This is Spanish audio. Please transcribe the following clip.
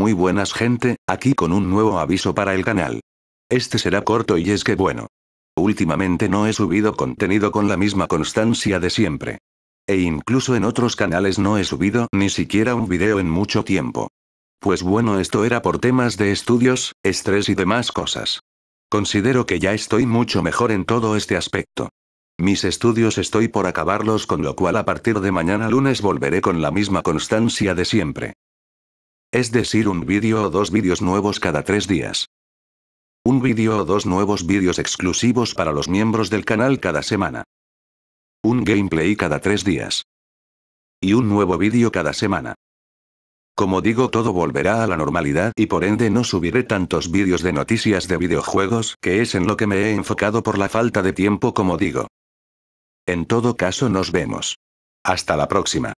muy buenas gente, aquí con un nuevo aviso para el canal. Este será corto y es que bueno. Últimamente no he subido contenido con la misma constancia de siempre. E incluso en otros canales no he subido ni siquiera un video en mucho tiempo. Pues bueno esto era por temas de estudios, estrés y demás cosas. Considero que ya estoy mucho mejor en todo este aspecto. Mis estudios estoy por acabarlos con lo cual a partir de mañana lunes volveré con la misma constancia de siempre. Es decir, un vídeo o dos vídeos nuevos cada tres días. Un vídeo o dos nuevos vídeos exclusivos para los miembros del canal cada semana. Un gameplay cada tres días. Y un nuevo vídeo cada semana. Como digo, todo volverá a la normalidad y por ende no subiré tantos vídeos de noticias de videojuegos, que es en lo que me he enfocado por la falta de tiempo como digo. En todo caso nos vemos. Hasta la próxima.